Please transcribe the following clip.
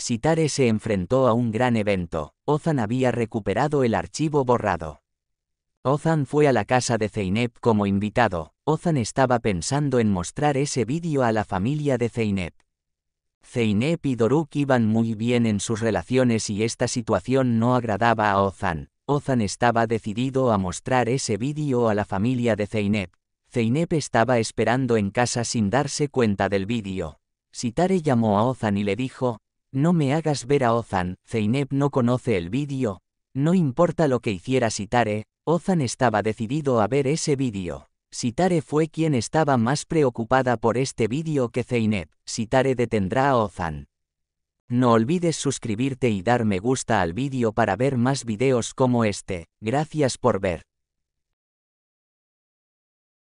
Sitare se enfrentó a un gran evento, Ozan había recuperado el archivo borrado. Ozan fue a la casa de Zeynep como invitado, Ozan estaba pensando en mostrar ese vídeo a la familia de Zeynep. Zeynep y Doruk iban muy bien en sus relaciones y esta situación no agradaba a Ozan. Ozan estaba decidido a mostrar ese vídeo a la familia de Zeynep. Zeynep estaba esperando en casa sin darse cuenta del vídeo. Sitare llamó a Ozan y le dijo, no me hagas ver a Ozan, Zeynep no conoce el vídeo. No importa lo que hiciera Sitare, Ozan estaba decidido a ver ese vídeo. Sitare fue quien estaba más preocupada por este vídeo que Zeynep. Sitare detendrá a Ozan. No olvides suscribirte y dar me gusta al vídeo para ver más vídeos como este. Gracias por ver.